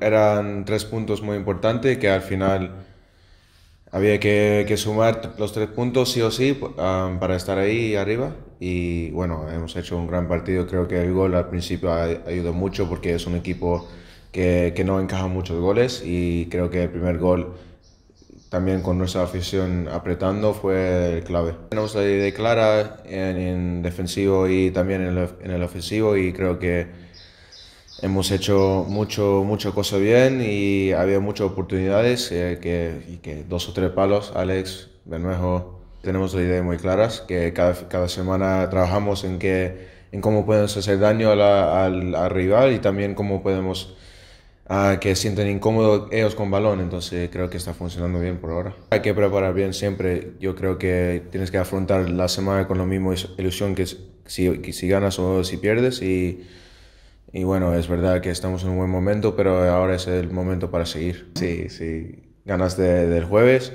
eran tres puntos muy importantes que al final había que, sumar los tres puntos sí o sí um, para estar ahí arriba. Y bueno, hemos hecho un gran partido. Creo que el gol al principio ayudó mucho porque es un equipo que, no encaja muchos goles y creo que el primer gol también con nuestra afición apretando fue clave. Tenemos la idea clara en, defensivo y también en el ofensivo y creo que hemos hecho mucho, mucho cosa bien y ha habido muchas oportunidades eh, que, y dos o tres palos, Alex, Bermejo, tenemos las ideas muy claras, que cada, cada semana trabajamos en, que, en cómo podemos hacer daño al, rival y también cómo podemos ah, que sienten incómodos ellos con balón, entonces creo que está funcionando bien por ahora. Hay que preparar bien siempre, yo creo que tienes que afrontar la semana con la misma ilusión que si, que si ganas o si pierdes y y bueno, es verdad que estamos en un buen momento, pero ahora es el momento para seguir. Sí, sí, ganas del jueves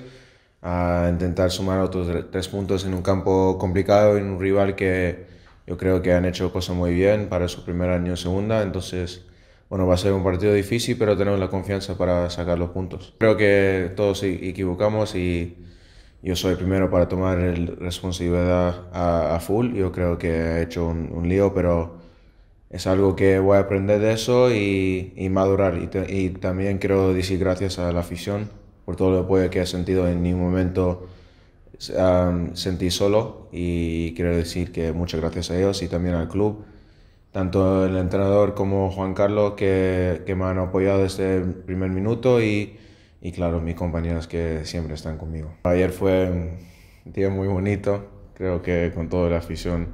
a intentar sumar otros tres puntos en un campo complicado, en un rival que yo creo que han hecho cosas muy bien para su primer año segunda, entonces bueno, va a ser un partido difícil, pero tenemos la confianza para sacar los puntos. Creo que todos equivocamos y yo soy el primero para tomar la responsabilidad a, full. Yo creo que he hecho un lío, pero es algo que voy a aprender de eso y, y madurar. Y, y, también quiero decir gracias a la afición por todo el apoyo que he sentido en ningún momento. sentí solo y quiero decir que muchas gracias a ellos y también al club, tanto el entrenador como Juan Carlos que, que me han apoyado desde el primer minuto y, y claro, mis compañeros que siempre están conmigo. Ayer fue un día muy bonito, creo que con toda la afición,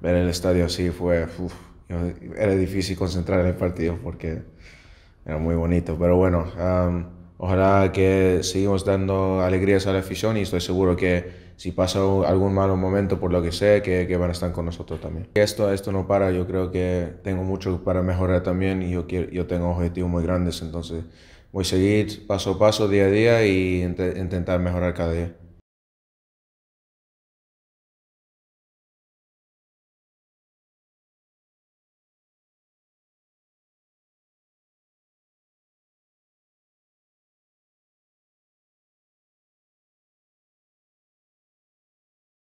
ver el estadio así fue era difícil concentrar en el partido porque era muy bonito. Pero bueno, ojalá que sigamos dando alegrías a la afición y estoy seguro que si pasa algún malo momento, por lo que sé, que, que, van a estar con nosotros también. Esto, esto no para, yo creo que tengo mucho para mejorar también y yo, quiero, yo tengo objetivos muy grandes, entonces voy a seguir paso a paso, día a día y intentar mejorar cada día.